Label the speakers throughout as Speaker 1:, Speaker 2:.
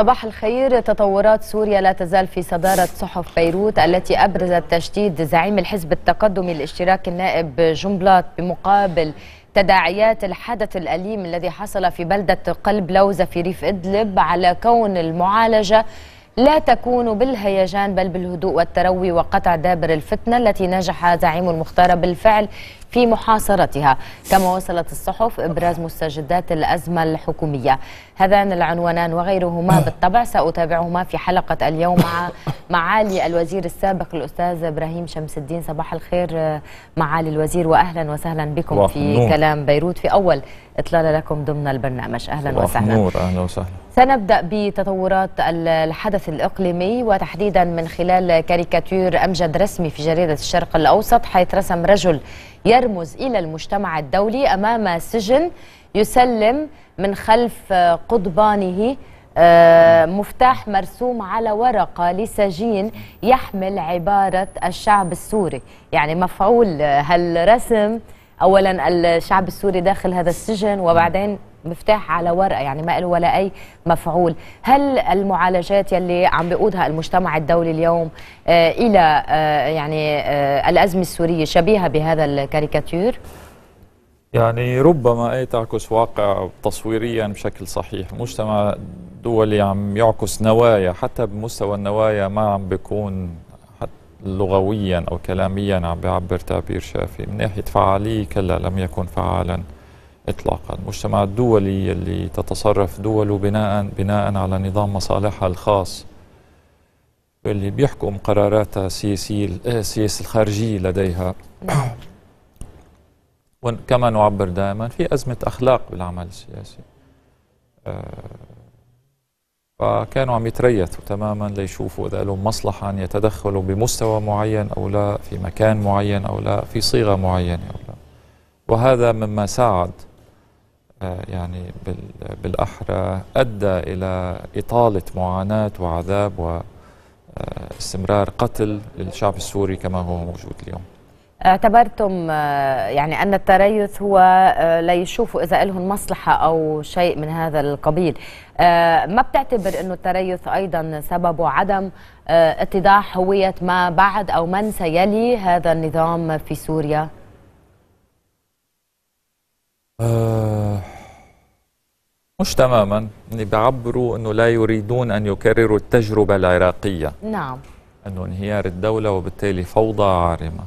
Speaker 1: صباح الخير تطورات سوريا لا تزال في صدارة صحف بيروت التي أبرزت تشديد زعيم الحزب التقدمي الاشتراكي النائب جنبلاط بمقابل تداعيات الحدث الأليم الذي حصل في بلدة قلب لوزة في ريف إدلب على كون المعالجة لا تكون بالهيجان بل بالهدوء والتروي وقطع دابر الفتنة التي نجح زعيم المختار بالفعل في محاصرتها كما وصلت الصحف إبراز مستجدات الأزمة الحكومية هذان العنوانان وغيرهما بالطبع سأتابعهما في حلقة اليوم مع معالي الوزير السابق الأستاذ إبراهيم شمس الدين صباح الخير آه، معالي الوزير وأهلا وسهلا بكم في كلام بيروت في أول إطلالة لكم ضمن البرنامج أهلا وسهلا نور أهلا وسهلا سنبدأ بتطورات الحدث الإقليمي وتحديدا من خلال كاريكاتير أمجد رسمي في جريدة الشرق الأوسط حيث رسم رجل يرمز إلى المجتمع الدولي أمام سجن يسلم من خلف قضبانه آه، مفتاح مرسوم على ورقة لسجين يحمل عبارة الشعب السوري يعني مفعول آه، هالرسم أولا الشعب السوري داخل هذا السجن وبعدين مفتاح على ورقه يعني ما له ولا اي مفعول هل المعالجات يلي عم بيقودها المجتمع الدولي اليوم آه، الى آه، يعني آه، الازمه السوريه شبيهه بهذا الكاريكاتير
Speaker 2: يعني ربما اي تعكس واقع تصويريا بشكل صحيح المجتمع الدولي عم يعكس نوايا حتى بمستوى النوايا ما عم بيكون لغويا او كلاميا عم بيعبر تعبير شافي من ناحيه فعاليه كلا لم يكن فعالا اطلاقا، المجتمع الدولي اللي تتصرف دوله بناء بناء على نظام مصالحها الخاص اللي بيحكم قراراتها السياسيه السياسه آه، الخارجيه لديها نعم. وكما نعبر دائما في ازمه اخلاق بالعمل السياسي. آه، فكانوا عم يتريثوا تماما ليشوفوا اذا لهم مصلحه ان يتدخلوا بمستوى معين او لا في مكان معين او لا في صيغه معينه او لا وهذا مما ساعد يعني بالأحرى أدى إلى إطالة معاناة وعذاب واستمرار آه، قتل للشعب السوري كما هو موجود اليوم
Speaker 1: اعتبرتم آه، يعني أن التريث هو آه، لا يشوفوا إذا لهم مصلحة أو شيء من هذا القبيل ما بتعتبر أنه التريث أيضا سببه عدم اتضاح هوية ما بعد أو من سيلي هذا النظام في سوريا؟
Speaker 2: مش تماما بيعبروا أنه لا يريدون أن يكرروا التجربة العراقية نعم أنه انهيار الدولة وبالتالي فوضى عارمة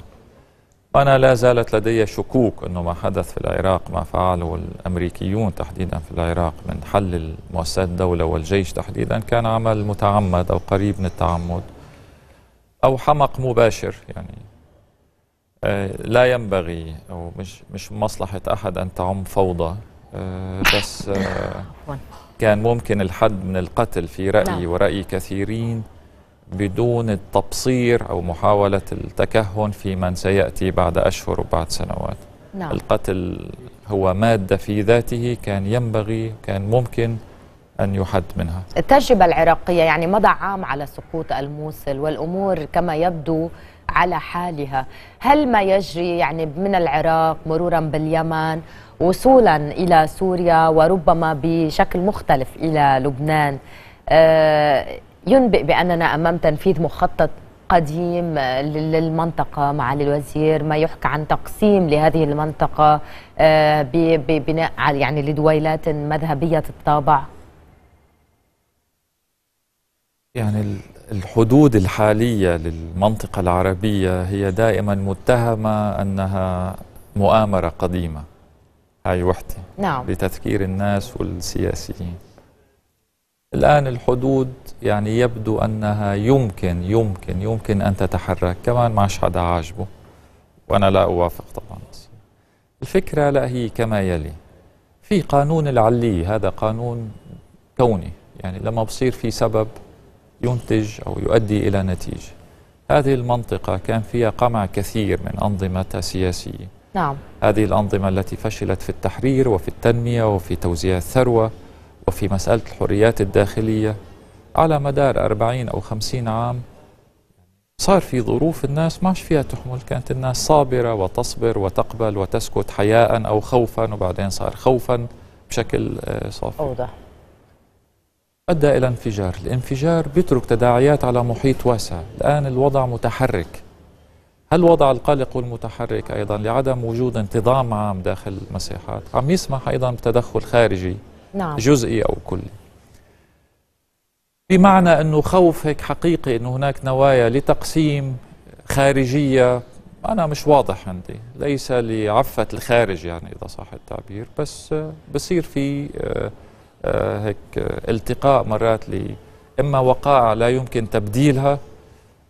Speaker 2: أنا لا زالت لدي شكوك أنه ما حدث في العراق ما فعله الأمريكيون تحديدا في العراق من حل المؤسسات الدولة والجيش تحديدا كان عمل متعمد أو قريب من التعمد أو حمق مباشر يعني آه، لا ينبغي أو مش مش مصلحة أحد أن تعم فوضى آه، بس آه، كان ممكن الحد من القتل في رأيي نعم. ورأي كثيرين بدون التبصير أو محاولة التكهن في من سيأتي بعد أشهر وبعد سنوات نعم. القتل هو مادة في ذاته كان ينبغي كان ممكن أن يحد منها
Speaker 1: التجربة العراقية يعني مضى عام على سقوط الموصل والأمور كما يبدو على حالها هل ما يجري يعني من العراق مرورا باليمن وصولا إلى سوريا وربما بشكل مختلف إلى لبنان آه، ينبئ بأننا أمام تنفيذ مخطط قديم آه، للمنطقة معالي الوزير ما يحكى عن تقسيم لهذه المنطقة آه، ببناء يعني لدويلات مذهبية الطابع
Speaker 2: يعني الحدود الحالية للمنطقة العربية هي دائما متهمة أنها مؤامرة قديمة هاي وحدة نعم. لتذكير الناس والسياسيين الآن الحدود يعني يبدو أنها يمكن يمكن يمكن أن تتحرك كمان ما حدا عاجبه وأنا لا أوافق طبعا الفكرة لا هي كما يلي في قانون العلية هذا قانون كوني يعني لما بصير في سبب ينتج أو يؤدي إلى نتيجة هذه المنطقة كان فيها قمع كثير من أنظمتها سياسية نعم هذه الأنظمة التي فشلت في التحرير وفي التنمية وفي توزيع الثروة وفي مسألة الحريات الداخلية على مدار 40 أو 50 عام صار في ظروف الناس ما فيها تحمل كانت الناس صابرة وتصبر وتقبل وتسكت حياء أو خوفا وبعدين صار خوفا بشكل آه، صافي أوضح أدى إلى انفجار الانفجار بيترك تداعيات على محيط واسع الآن الوضع متحرك هل وضع القلق والمتحرك أيضا لعدم وجود انتظام عام داخل المساحات عم يسمح أيضا بتدخل خارجي نعم. جزئي أو كلي بمعنى أنه خوف هيك حقيقي أنه هناك نوايا لتقسيم خارجية أنا مش واضح عندي ليس لعفة الخارج يعني إذا صح التعبير بس بصير في آه، آه، هيك آه، التقاء مرات لي إما وقائع لا يمكن تبديلها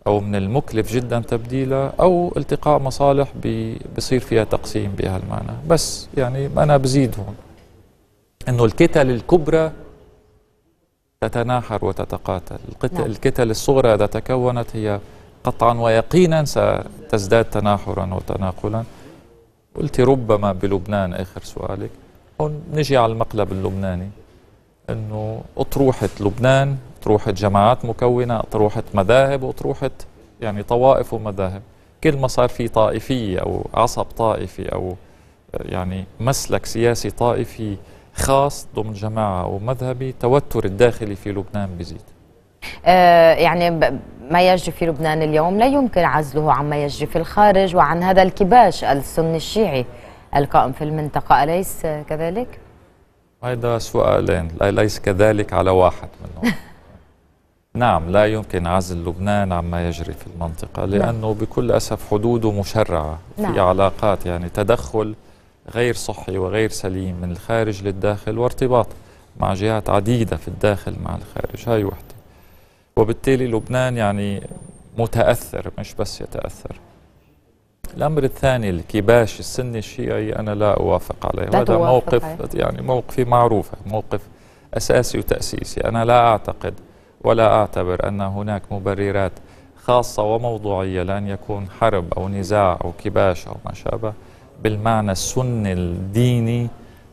Speaker 2: أو من المكلف جدا تبديلها أو التقاء مصالح بصير فيها تقسيم بهالمعنى بس يعني أنا بزيد هون أنه الكتل الكبرى تتناحر وتتقاتل الكتل, نعم. الكتل الصغرى إذا تكونت هي قطعا ويقينا ستزداد تناحرا وتناقلا قلت ربما بلبنان آخر سؤالك هون نجي على المقلب اللبناني أنه أطروحة لبنان أطروحة جماعات مكونة أطروحة مذاهب وأطروحة يعني طوائف ومذاهب كل ما صار في طائفية أو عصب طائفي أو يعني مسلك سياسي طائفي خاص ضمن جماعة أو مذهبي التوتر الداخلي في لبنان بيزيد
Speaker 1: آه يعني ما يجري في لبنان اليوم لا يمكن عزله عما يجري في الخارج وعن هذا الكباش السني الشيعي القائم في المنطقة أليس كذلك؟
Speaker 2: هذا سؤالين ليس كذلك على واحد منهم نعم لا يمكن عزل لبنان عما يجري في المنطقة نعم. لأنه نعم. بكل أسف حدوده مشرعة نعم. في علاقات يعني تدخل غير صحي وغير سليم من الخارج للداخل وارتباط مع جهات عديدة في الداخل مع الخارج هاي وحدة وبالتالي لبنان يعني متأثر مش بس يتأثر الأمر الثاني الكباش السني الشيعي أنا لا أوافق عليه هذا موقف يعني موقفي معروف موقف أساسي وتأسيسي أنا لا أعتقد ولا أعتبر أن هناك مبررات خاصة وموضوعية لأن يكون حرب أو نزاع أو كباش أو ما شابه بالمعنى السني الديني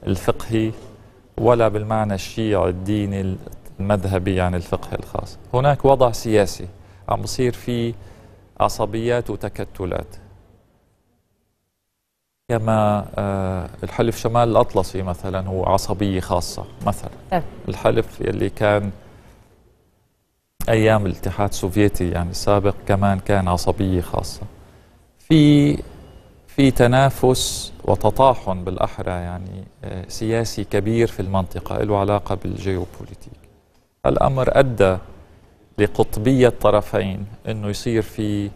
Speaker 2: الفقهي ولا بالمعنى الشيعي الديني المذهبي يعني الفقه الخاص هناك وضع سياسي عم بصير في عصبيات وتكتلات كما آه، الحلف شمال الأطلسي مثلا هو عصبية خاصة مثلا طيب. الحلف اللي كان ايام الاتحاد السوفيتي يعني السابق كمان كان عصبيه خاصه في في تنافس وتطاحن بالاحرى يعني آه، سياسي كبير في المنطقه له علاقه بالجيوبوليتيك الامر ادى لقطبيه الطرفين انه يصير في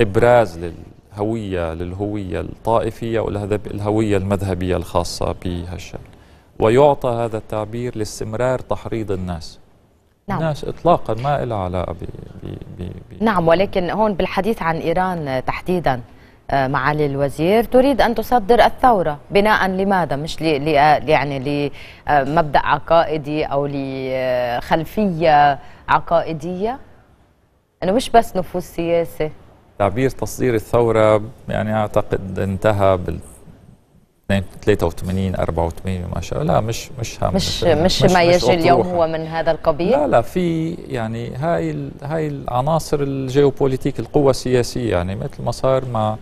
Speaker 2: ابراز للهويه للهويه الطائفيه والهويه المذهبيه الخاصه بهالشكل ويعطى هذا التعبير لاستمرار تحريض الناس نعم. ناس اطلاقا ما لها علاقه ب
Speaker 1: نعم ولكن هون بالحديث عن ايران تحديدا آه، معالي الوزير تريد ان تصدر الثوره بناء لماذا مش لي يعني لمبدا آه، عقائدي او لخلفيه آه، عقائديه انه مش بس نفوذ سياسي
Speaker 2: تعبير تصدير الثوره يعني اعتقد انتهى بال 83 84 ما شاء الله لا مش مش هامل مش مش, مش ما يجي اليوم
Speaker 1: هو من هذا القبيل لا
Speaker 2: لا في يعني هاي هاي العناصر الجيوبوليتيك القوى السياسيه يعني مثل ما صار مع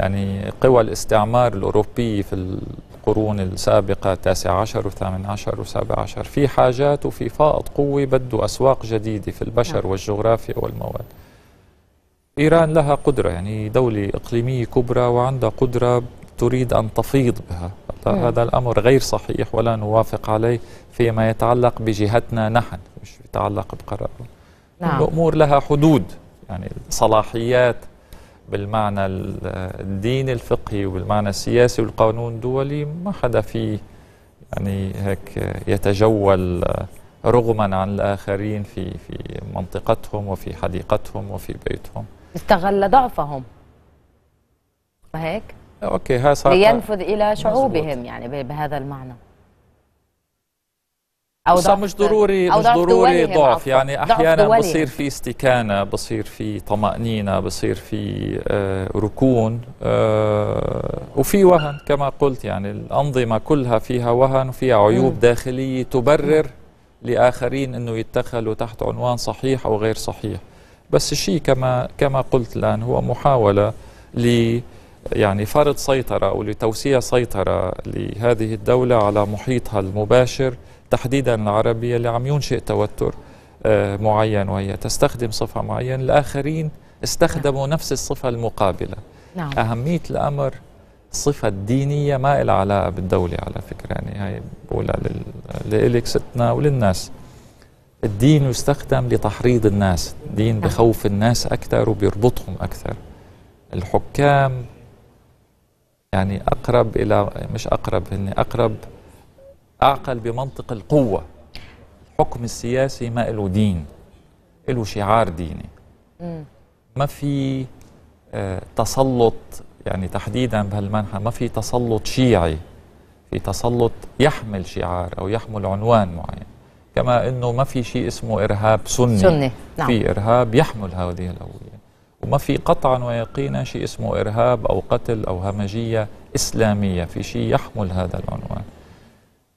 Speaker 2: يعني قوى الاستعمار الاوروبي في القرون السابقه التاسع عشر والثامن عشر والسابع عشر في حاجات وفي فائض قوي بده اسواق جديده في البشر نعم. والجغرافيا والمواد إيران لها قدرة يعني دولة إقليمية كبرى وعندها قدرة تريد أن تفيض بها هذا الأمر غير صحيح ولا نوافق عليه فيما يتعلق بجهتنا نحن مش يتعلق بقرار نعم. الأمور لها حدود يعني صلاحيات بالمعنى الديني الفقهي وبالمعنى السياسي والقانون الدولي ما حدا فيه يعني هيك يتجول رغما عن الآخرين في في منطقتهم وفي حديقتهم وفي بيتهم
Speaker 1: استغل ضعفهم هيك اوكي هاي صار لينفذ آه، الى شعوبهم مزبوط. يعني بهذا المعنى او ضعف مش ضروري أو مش ضروري ضعف يعني احيانا ضعف بصير
Speaker 2: في استكانه بصير في طمانينه بصير في آه ركون آه وفي وهن كما قلت يعني الانظمه كلها فيها وهن وفيها عيوب م. داخليه تبرر م. لاخرين انه يتدخلوا تحت عنوان صحيح او غير صحيح بس الشيء كما كما قلت الان هو محاوله ل يعني فرض سيطرة أو لتوسيع سيطرة لهذه الدولة على محيطها المباشر تحديدا العربية اللي عم ينشئ توتر آه، معين وهي تستخدم صفة معينة الآخرين استخدموا نفس الصفة المقابلة نعم. أهمية الأمر الصفة الدينية ما لها علاقة بالدولة على فكرة يعني هاي بقولها لإلك ستنا وللناس الدين يستخدم لتحريض الناس الدين نعم. بخوف الناس أكثر وبيربطهم أكثر الحكام يعني أقرب إلى مش أقرب هن يعني أقرب أعقل بمنطق القوة الحكم السياسي ما له دين له شعار ديني ما في آه، تسلط يعني تحديدا بهالمنحة ما في تسلط شيعي في تسلط يحمل شعار أو يحمل عنوان معين كما أنه ما في شيء اسمه إرهاب سني, سني. نعم. في إرهاب يحمل هذه الهوية وما في قطعا ويقينا شيء اسمه إرهاب أو قتل أو همجية إسلامية في شيء يحمل هذا العنوان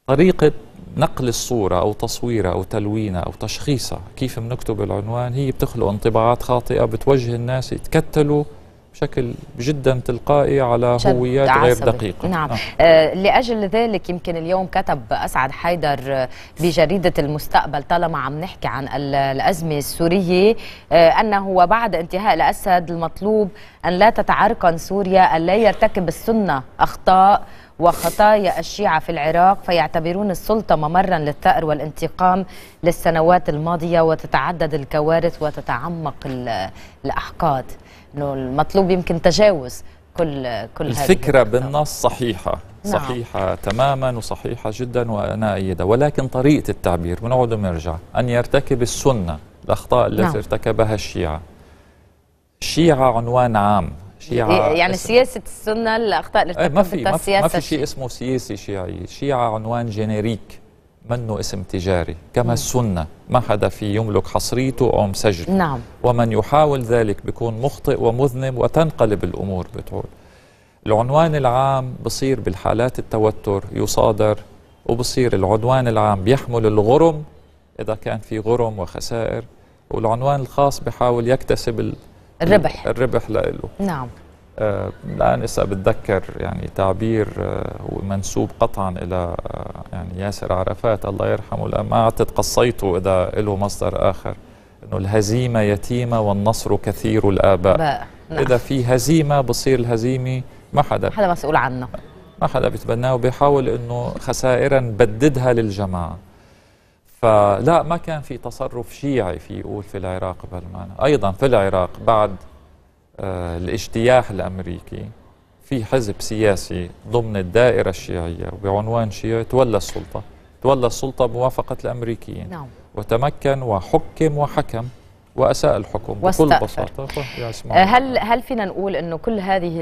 Speaker 2: طريقة نقل الصورة أو تصويرها أو تلوينها أو تشخيصها كيف بنكتب العنوان هي بتخلق انطباعات خاطئة بتوجه الناس يتكتلوا بشكل جدا تلقائي على هويات غير دقيقة نعم.
Speaker 1: نعم آه. لأجل ذلك يمكن اليوم كتب أسعد حيدر بجريدة المستقبل طالما عم نحكي عن الأزمة السورية آه أنه وبعد انتهاء الأسد المطلوب أن لا تتعرقل سوريا أن لا يرتكب السنة أخطاء وخطايا الشيعة في العراق فيعتبرون السلطة ممرا للثأر والانتقام للسنوات الماضية وتتعدد الكوارث وتتعمق الأحقاد انه المطلوب يمكن تجاوز كل كل الفكره
Speaker 2: بالنص صحيحه نعم. صحيحه تماما وصحيحه جدا وانا ايدها ولكن طريقه التعبير بنقعد ونرجع ان يرتكب السنه الاخطاء التي نعم. ارتكبها الشيعه الشيعه عنوان عام شيعة إيه، يعني اسم.
Speaker 1: سياسة السنة الأخطاء اللي إيه، ارتكبتها السياسة ما في ما في
Speaker 2: شيء اسمه سياسي شيعي شيعة عنوان جينيريك منه اسم تجاري كما السنة ما حدا في يملك حصريته أو مسجله نعم. ومن يحاول ذلك بيكون مخطئ ومذنب وتنقلب الأمور بتقول العنوان العام بصير بالحالات التوتر يصادر وبصير العنوان العام بيحمل الغرم إذا كان في غرم وخسائر والعنوان الخاص بحاول يكتسب الربح الربح لإله نعم آه، الآن إسا بتذكر يعني تعبير هو آه، منسوب قطعا إلى آه، يعني ياسر عرفات الله يرحمه لأ ما أعتقد قصيته إذا له مصدر آخر إنه الهزيمة يتيمة والنصر كثير الآباء
Speaker 1: بقى. نعم. إذا
Speaker 2: في هزيمة بصير الهزيمة ما حدا حدا مسؤول عنه ما حدا بيتبناه وبيحاول إنه خسائرا بددها للجماعة فلا ما كان في تصرف شيعي في يقول في العراق بهالمعنى أيضا في العراق بعد آه، الاجتياح الأمريكي في حزب سياسي ضمن الدائرة الشيعية بعنوان شيعي تولى السلطة تولى السلطة بموافقة الأمريكيين نعم. وتمكن وحكم وحكم واساء الحكم بكل بساطه
Speaker 1: آه، هل هل فينا نقول انه كل هذه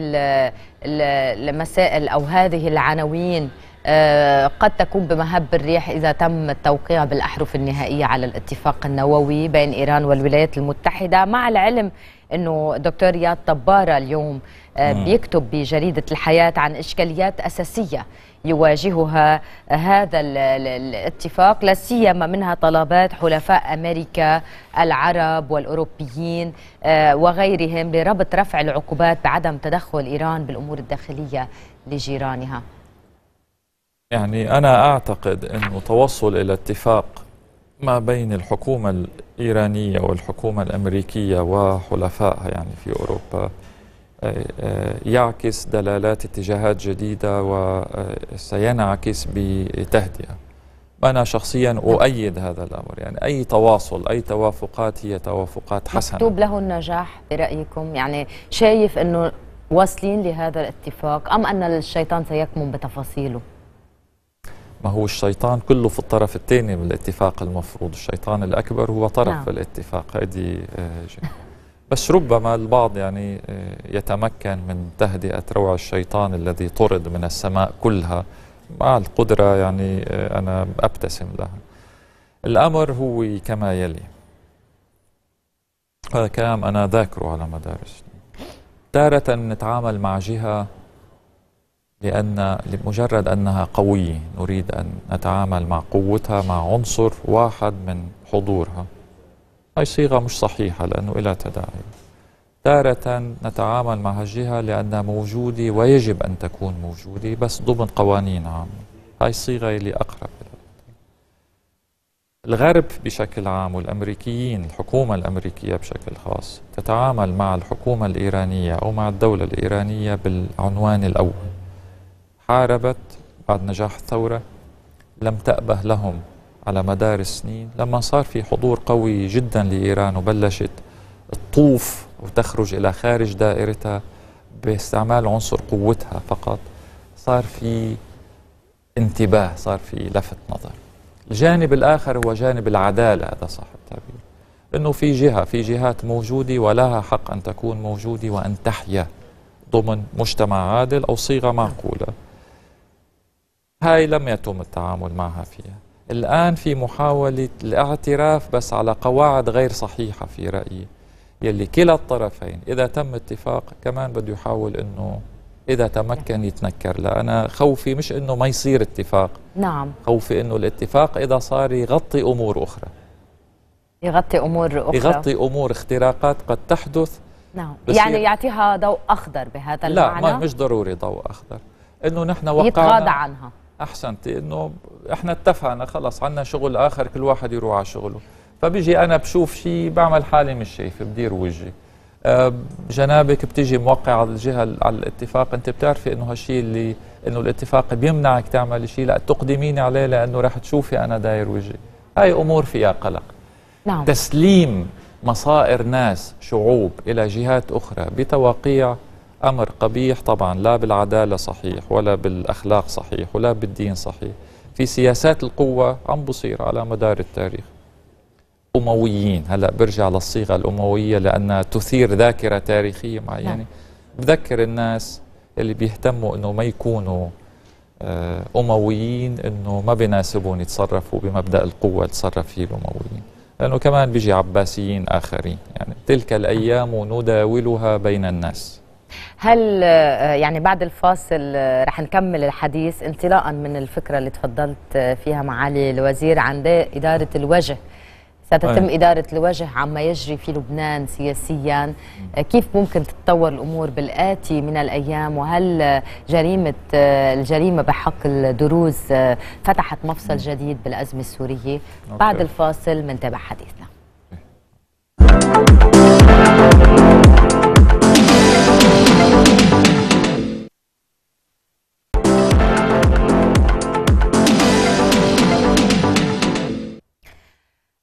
Speaker 1: المسائل او هذه العناوين آه، قد تكون بمهب الريح اذا تم التوقيع بالاحرف النهائيه على الاتفاق النووي بين ايران والولايات المتحده مع العلم انه الدكتور اياد طباره اليوم آه، بيكتب بجريده الحياه عن اشكاليات اساسيه يواجهها هذا الاتفاق لا سيما منها طلبات حلفاء امريكا العرب والاوروبيين آه، وغيرهم بربط رفع العقوبات بعدم تدخل ايران بالامور الداخليه لجيرانها
Speaker 2: يعني انا اعتقد انه توصل الى اتفاق ما بين الحكومة الإيرانية والحكومة الأمريكية وحلفائها يعني في أوروبا آه، آه، يعكس دلالات اتجاهات جديدة وسينعكس بتهدئة أنا شخصيا أؤيد هذا الأمر يعني أي تواصل أي توافقات هي توافقات حسنة مكتوب
Speaker 1: له النجاح برأيكم يعني شايف أنه واصلين لهذا الاتفاق أم أن الشيطان سيكمن بتفاصيله
Speaker 2: ما هو الشيطان كله في الطرف الثاني من الاتفاق المفروض الشيطان الأكبر هو طرف نعم. الاتفاق هذه آه، بس ربما البعض يعني آه، يتمكن من تهدئة روع الشيطان الذي طرد من السماء كلها مع القدرة يعني آه، أنا أبتسم لها الأمر هو كما يلي هذا كلام أنا ذاكره على مدار السنين تارة نتعامل مع جهة لأن لمجرد أنها قوية نريد أن نتعامل مع قوتها مع عنصر واحد من حضورها هاي صيغة مش صحيحة لأنه إلى تداعي تارة نتعامل مع الجهة لأنها موجودة ويجب أن تكون موجودة بس ضمن قوانين عامة هاي الصيغة اللي أقرب الغرب بشكل عام والأمريكيين الحكومة الأمريكية بشكل خاص تتعامل مع الحكومة الإيرانية أو مع الدولة الإيرانية بالعنوان الأول حاربت بعد نجاح الثورة لم تأبه لهم على مدار السنين لما صار في حضور قوي جدا لإيران وبلشت تطوف وتخرج إلى خارج دائرتها باستعمال عنصر قوتها فقط صار في انتباه صار في لفت نظر الجانب الآخر هو جانب العدالة هذا صح التعبير أنه في جهة في جهات موجودة ولها حق أن تكون موجودة وأن تحيا ضمن مجتمع عادل أو صيغة معقولة هاي لم يتم التعامل معها فيها الآن في محاولة الاعتراف بس على قواعد غير صحيحة في رأيي يلي كلا الطرفين إذا تم اتفاق كمان بده يحاول أنه إذا تمكن يتنكر لا أنا خوفي مش أنه ما يصير اتفاق نعم خوفي أنه الاتفاق إذا صار يغطي أمور أخرى
Speaker 1: يغطي أمور أخرى يغطي
Speaker 2: أمور اختراقات قد تحدث
Speaker 1: نعم يعني يعطيها ضوء أخضر بهذا المعنى لا مش
Speaker 2: ضروري ضوء أخضر أنه نحن
Speaker 1: وقعنا يتغاضى عنها
Speaker 2: احسنتي انه احنا اتفقنا خلص عندنا شغل اخر كل واحد يروح على شغله فبيجي انا بشوف شيء بعمل حالي مش شايفه بدير وجهي أه، جنابك بتيجي موقع على الجهه على الاتفاق انت بتعرفي انه هالشيء اللي انه الاتفاق بيمنعك تعمل شيء لا تقدمين عليه لانه رح تشوفي انا داير وجهي هاي امور فيها قلق نعم. تسليم مصائر ناس شعوب الى جهات اخرى بتواقيع أمر قبيح طبعا لا بالعدالة صحيح ولا بالأخلاق صحيح ولا بالدين صحيح في سياسات القوة عم بصير على مدار التاريخ أمويين هلأ برجع للصيغة الأموية لأنها تثير ذاكرة تاريخية معينة يعني بذكر الناس اللي بيهتموا أنه ما يكونوا آه، أمويين أنه ما بناسبهم يتصرفوا بمبدأ القوة تصرف فيه الأمويين لأنه كمان بيجي عباسيين آخرين يعني تلك الأيام نداولها بين الناس
Speaker 1: هل آه، يعني بعد الفاصل آه، رح نكمل الحديث انطلاقا من الفكره اللي تفضلت آه، فيها معالي الوزير عن اداره الوجه ستتم أيه. إدارة الوجه عما يجري في لبنان سياسيا كيف ممكن تتطور الأمور بالآتي من الأيام وهل جريمة الجريمة بحق الدروز فتحت مفصل جديد بالأزمة السورية أوكي. بعد الفاصل منتابع حديثنا إيه.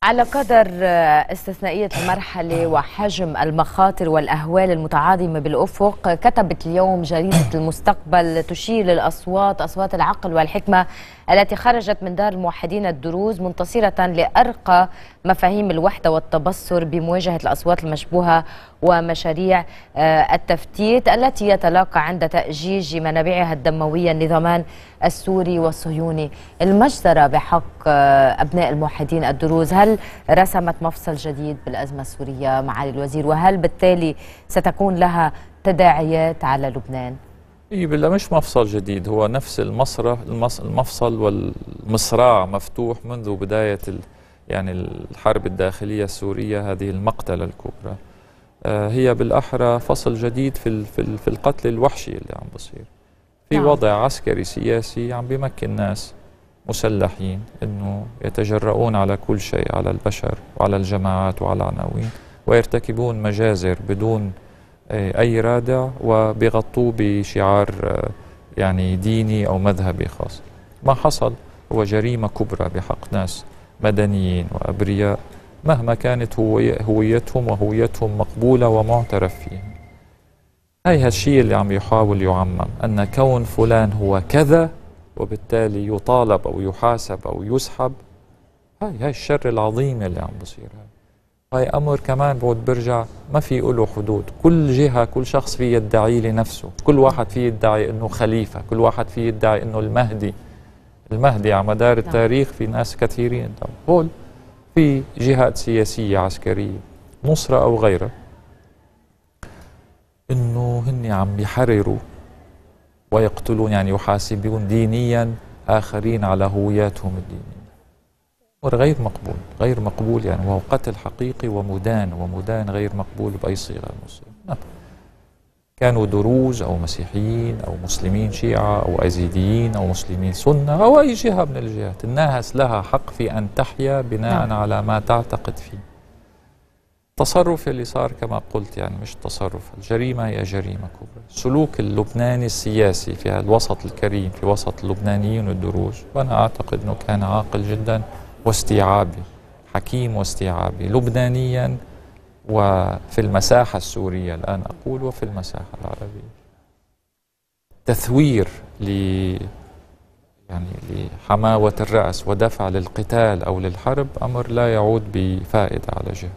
Speaker 1: على قدر آه، استثنائية المرحلة وحجم المخاطر والأهوال المتعاظمة بالأفق كتبت اليوم جريدة المستقبل تشير للأصوات أصوات العقل والحكمة التي خرجت من دار الموحدين الدروز منتصرة لأرقى مفاهيم الوحدة والتبصر بمواجهة الأصوات المشبوهة ومشاريع آه، التفتيت التي يتلاقى عند تأجيج منابعها الدموية النظامان السوري والصهيوني المجزرة بحق آه، أبناء الموحدين الدروز هل رسمت مفصل جديد بالأزمة السورية معالي الوزير وهل بالتالي ستكون لها تداعيات على لبنان؟
Speaker 2: اي بالله مش مفصل جديد هو نفس المسرح المفصل والمصراع مفتوح منذ بدايه يعني الحرب الداخليه السوريه هذه المقتله الكبرى آه، هي بالاحرى فصل جديد في في القتل الوحشي اللي عم بصير في نعم. وضع عسكري سياسي عم بيمكن ناس مسلحين انه يتجرؤون على كل شيء على البشر وعلى الجماعات وعلى العناوين ويرتكبون مجازر بدون آه، أي رادع وبيغطوه بشعار آه، يعني ديني أو مذهبي خاص ما حصل هو جريمة كبرى بحق ناس مدنيين وأبرياء مهما كانت هويتهم وهويتهم مقبولة ومعترف فيها هاي هالشيء اللي عم يحاول يعمم أن كون فلان هو كذا وبالتالي يطالب أو يحاسب أو يسحب هاي هاي الشر العظيم اللي عم بصير هاي هاي أمر كمان بود برجع ما في له حدود كل جهة كل شخص في يدعي لنفسه كل واحد فيه يدعي أنه خليفة كل واحد فيه يدعي أنه المهدي المهدي على مدار نعم. التاريخ في ناس كثيرين هول في جهات سياسية عسكرية نصرة أو غيرها أنه هن عم بيحرروا ويقتلون يعني يحاسبون دينيا آخرين على هوياتهم الدينية غير مقبول غير مقبول يعني وهو قتل حقيقي ومدان ومدان غير مقبول بأي صيغة مسلم نعم. كانوا دروز أو مسيحيين أو مسلمين شيعة أو أزيديين أو مسلمين سنة أو أي جهة من الجهات الناس لها حق في أن تحيا بناء نعم. على ما تعتقد فيه التصرف اللي صار كما قلت يعني مش تصرف الجريمة هي جريمة كبرى سلوك اللبناني السياسي في الوسط الكريم في وسط اللبنانيين والدروز وأنا أعتقد أنه كان عاقل جداً واستيعابي حكيم واستيعابي لبنانيا وفي المساحة السورية الآن أقول وفي المساحة العربية تثوير ل يعني لحماوة الرأس ودفع للقتال أو للحرب أمر لا يعود بفائدة على جهة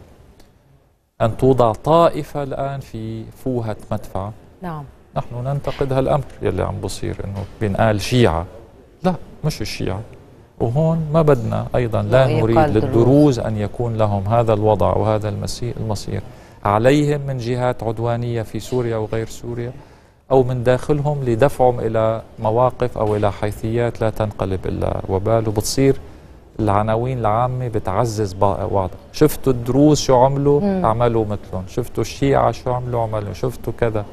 Speaker 2: أن توضع طائفة الآن في فوهة مدفع نعم نحن ننتقد هالأمر يلي عم بصير أنه بنقال شيعة لا مش الشيعة وهون ما بدنا أيضا لا نريد للدروز أن يكون لهم هذا الوضع وهذا المصير عليهم من جهات عدوانية في سوريا وغير سوريا أو من داخلهم لدفعهم إلى مواقف أو إلى حيثيات لا تنقلب إلا وبال وبتصير العناوين العامة بتعزز وضع شفتوا الدروز شو عملوا مم. عملوا مثلهم شفتوا الشيعة شو عملوا عملوا شفتوا كذا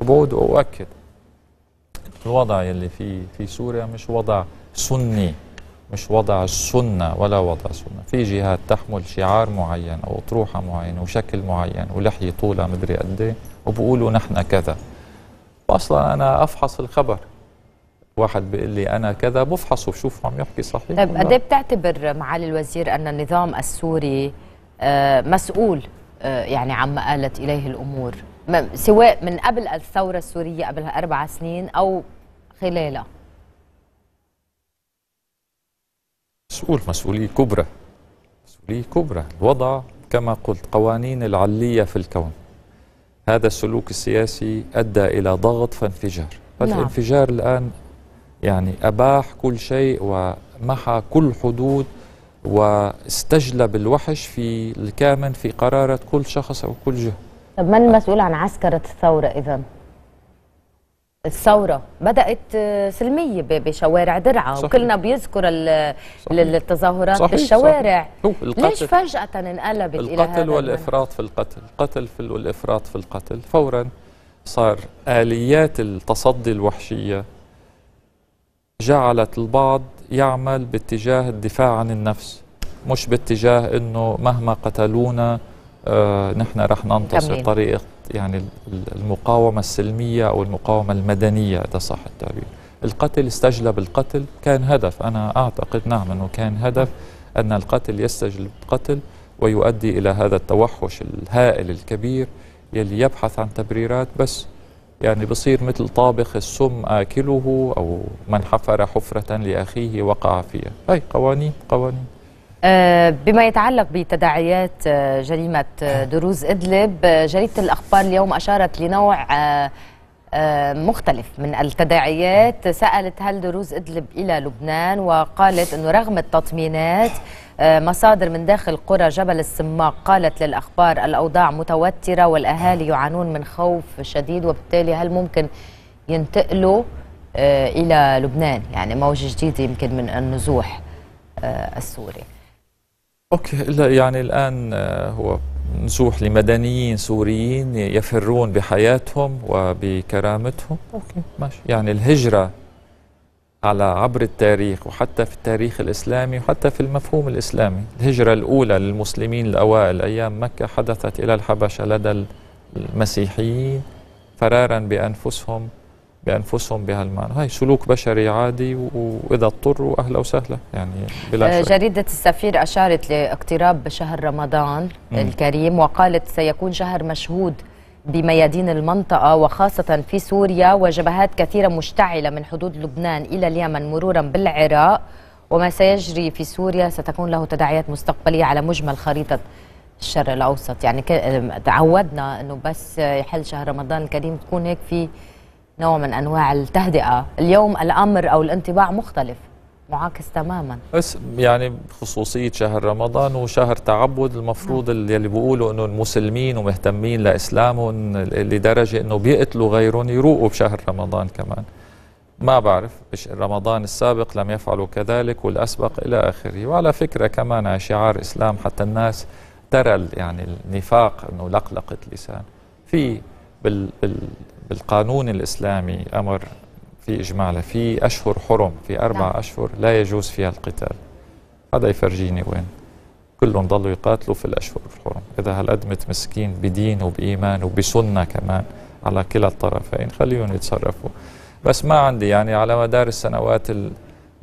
Speaker 2: وبعود وأؤكد الوضع يلي في في سوريا مش وضع سني مش وضع السنة ولا وضع سنة في جهات تحمل شعار معين أو أطروحة معينة وشكل معين ولحية طولها مدري قد إيه وبقولوا نحن كذا وأصلا أنا أفحص الخبر واحد بيقول لي انا كذا بفحص وبشوف عم يحكي صحيح طيب قد إيه
Speaker 1: بتعتبر معالي الوزير ان النظام السوري آه، مسؤول آه، يعني عما آلت اليه الامور سواء من قبل الثوره السوريه قبل اربع سنين او خلالها
Speaker 2: مسؤول مسؤولية كبرى مسؤولية كبرى الوضع كما قلت قوانين العلية في الكون هذا السلوك السياسي أدى إلى ضغط فانفجار نعم. فالانفجار الآن يعني أباح كل شيء ومحى كل حدود واستجلب الوحش في الكامن في قرارة كل شخص أو كل جهة
Speaker 1: طب من المسؤول عن عسكرة الثورة إذا؟ الثورة بدأت آه، سلمية بشوارع درعا صحيح. وكلنا بيذكر التظاهرات صحيح. بالشوارع ليش فجأة انقلبت القتل إلى القتل والإفراط
Speaker 2: في القتل القتل في والإفراط في القتل فورا صار آليات التصدي الوحشية جعلت البعض يعمل باتجاه الدفاع عن النفس مش باتجاه انه مهما قتلونا آه نحن رح ننتصر طريق يعني المقاومة السلمية أو المقاومة المدنية إذا صح التعبير القتل استجلب القتل كان هدف أنا أعتقد نعم أنه كان هدف أن القتل يستجلب القتل ويؤدي إلى هذا التوحش الهائل الكبير يلي يبحث عن تبريرات بس يعني بصير مثل طابخ السم آكله أو من حفر حفرة لأخيه وقع فيها هاي قوانين قوانين
Speaker 1: آه، بما يتعلق بتداعيات آه، جريمة آه، دروز إدلب جريدة الأخبار اليوم أشارت لنوع مختلف من التداعيات سألت هل دروز إدلب إلى لبنان وقالت أنه رغم التطمينات مصادر من داخل قرى جبل السماق قالت للأخبار الأوضاع متوترة والأهالي يعانون من خوف شديد وبالتالي هل ممكن ينتقلوا إلى لبنان يعني موجة جديدة يمكن من النزوح السوري
Speaker 2: اوكي يعني الان آه، هو نزوح لمدنيين سوريين يفرون بحياتهم وبكرامتهم اوكي ماشي يعني الهجره على عبر التاريخ وحتى في التاريخ الاسلامي وحتى في المفهوم الاسلامي الهجره الاولى للمسلمين الاوائل ايام مكه حدثت الى الحبشه لدى المسيحيين فرارا بانفسهم بانفسهم بهالمعنى، هاي سلوك بشري عادي واذا اضطروا اهلا وسهلا يعني بلا آه، شك. جريده
Speaker 1: السفير اشارت لاقتراب شهر رمضان مم. الكريم وقالت سيكون شهر مشهود بميادين المنطقة وخاصة في سوريا وجبهات كثيرة مشتعلة من حدود لبنان إلى اليمن مرورا بالعراق وما سيجري في سوريا ستكون له تداعيات مستقبلية على مجمل خريطة الشرق الأوسط يعني آه، تعودنا أنه بس يحل شهر رمضان الكريم تكون هيك في نوع من أنواع التهدئة اليوم الأمر أو الانطباع مختلف معاكس تماما
Speaker 2: بس يعني خصوصية شهر رمضان وشهر تعبد المفروض نعم. اللي بيقولوا انه المسلمين ومهتمين لإسلامهم لدرجة انه بيقتلوا غيرهم يروقوا بشهر رمضان كمان ما بعرف رمضان السابق لم يفعلوا كذلك والأسبق إلى آخره وعلى فكرة كمان على شعار إسلام حتى الناس ترى يعني النفاق أنه لقلقة لسان في بال, بال بالقانون الإسلامي أمر في إجماله في أشهر حرم في أربع نعم. أشهر لا يجوز فيها القتال هذا يفرجيني وين كلهم ضلوا يقاتلوا في الأشهر الحرم إذا هالقد متمسكين بدين وبإيمان وبسنة كمان على كلا الطرفين خليهم يتصرفوا بس ما عندي يعني على مدار السنوات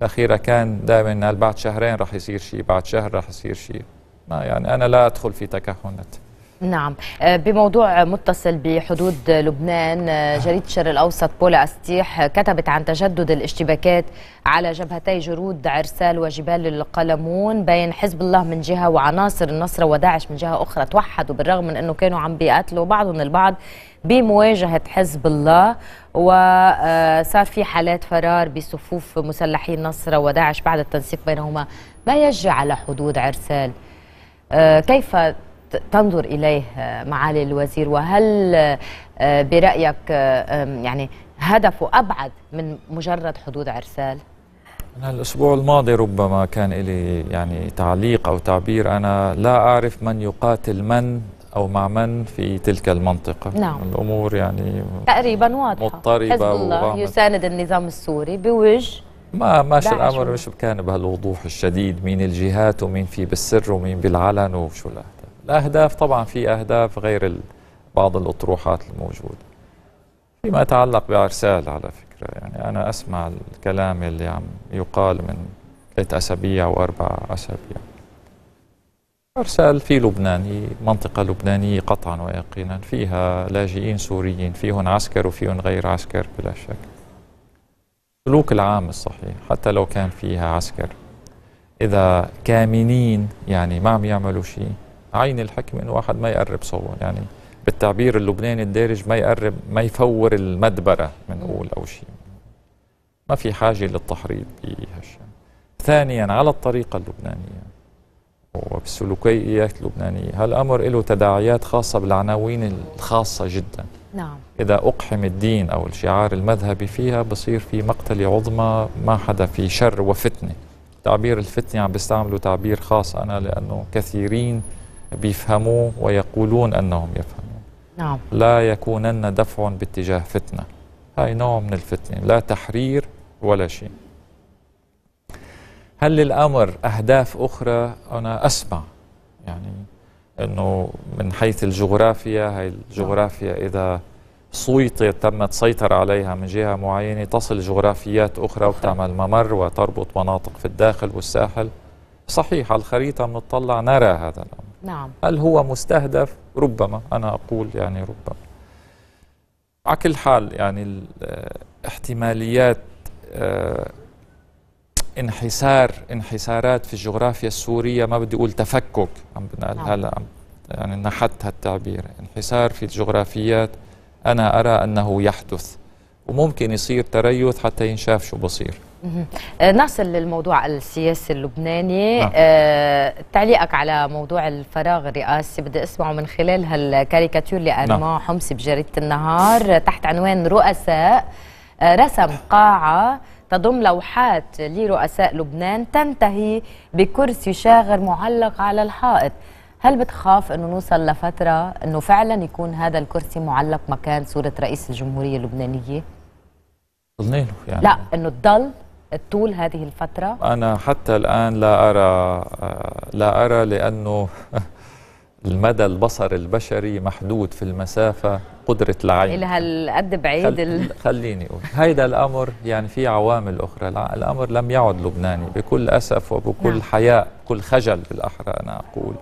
Speaker 2: الأخيرة كان دائما بعد شهرين رح يصير شيء بعد شهر رح يصير شيء ما يعني أنا لا أدخل في تكهنات
Speaker 1: نعم آه، بموضوع متصل بحدود لبنان آه، جريدة الشرق الأوسط بولا أستيح كتبت عن تجدد الاشتباكات على جبهتي جرود عرسال وجبال القلمون بين حزب الله من جهة وعناصر النصرة وداعش من جهة أخرى توحدوا بالرغم من أنه كانوا عم بيقاتلوا بعضهم البعض بمواجهة حزب الله وصار آه، في حالات فرار بصفوف مسلحي النصرة وداعش بعد التنسيق بينهما ما يجري على حدود عرسال كيف تنظر إليه آه، معالي الوزير وهل آه، آه، برأيك يعني هدفه أبعد من مجرد حدود عرسال؟
Speaker 2: أنا الأسبوع الماضي ربما كان لي يعني تعليق أو تعبير أنا لا أعرف من يقاتل من أو مع من في تلك المنطقة نعم. الأمور يعني
Speaker 1: تقريبا واضحة مضطربة حزب الله يساند النظام السوري بوجه
Speaker 2: ما ماشي الأمر مش كان بهالوضوح الشديد مين الجهات ومين في بالسر ومين بالعلن وشو لا الأهداف طبعا في أهداف غير بعض الأطروحات الموجودة فيما يتعلق بعرسال على فكرة يعني أنا أسمع الكلام اللي عم يقال من ثلاث أسابيع وأربع أسابيع أرسال في لبنان منطقة لبنانية قطعا ويقينا فيها لاجئين سوريين فيهم عسكر وفيهم غير عسكر بلا شك السلوك العام الصحيح حتى لو كان فيها عسكر إذا كامنين يعني ما عم يعملوا شيء عين الحكمة إنه واحد ما يقرب صوبه يعني بالتعبير اللبناني الدارج ما يقرب ما يفور المدبرة بنقول أو شيء ما في حاجة للتحريض بهالشيء ثانيا على الطريقة اللبنانية وبالسلوكيات اللبنانية هالأمر له تداعيات خاصة بالعناوين الخاصة جدا نعم. إذا أقحم الدين أو الشعار المذهبي فيها بصير في مقتلة عظمى ما حدا في شر وفتنة تعبير الفتنة عم بيستعملوا تعبير خاص أنا لأنه كثيرين بيفهموه ويقولون أنهم يفهمون نعم. لا يكونن دفع باتجاه فتنة هاي نوع من الفتنة لا تحرير ولا شيء هل للأمر أهداف أخرى أنا أسمع يعني أنه من حيث الجغرافيا هاي الجغرافيا إذا سيطر تمت سيطر عليها من جهة معينة تصل جغرافيات أخرى وتعمل ممر وتربط مناطق في الداخل والساحل صحيح على الخريطة بنطلع نرى هذا الأمر نعم هل هو مستهدف ربما أنا أقول يعني ربما على كل حال يعني احتماليات آه، انحسار انحسارات في الجغرافيا السورية ما بدي أقول تفكك عم نعم. هلا يعني نحت هالتعبير انحسار في الجغرافيات أنا أرى أنه يحدث وممكن يصير تريث حتى ينشاف شو بصير
Speaker 1: آه، نصل للموضوع السياسي اللبناني نعم. آه، تعليقك على موضوع الفراغ الرئاسي بدي اسمعه من خلال هالكاريكاتير اللي قدمه نعم. حمصي بجريده النهار تحت عنوان رؤساء آه، رسم قاعه تضم لوحات لرؤساء لبنان تنتهي بكرسي شاغر معلق على الحائط هل بتخاف انه نوصل لفتره انه فعلا يكون هذا الكرسي معلق مكان صوره رئيس الجمهوريه اللبنانيه
Speaker 2: له يعني لا
Speaker 1: انه تضل طول هذه الفتره
Speaker 2: انا حتى الان لا ارى آه، لا ارى لانه المدى البصر البشري محدود في المسافه قدره العين
Speaker 1: الى هالقد بعيد خل...
Speaker 2: خليني اقول هيدا الامر يعني في عوامل اخرى الامر لم يعد لبناني بكل اسف وبكل نعم. حياء بكل خجل بالاحرى انا اقول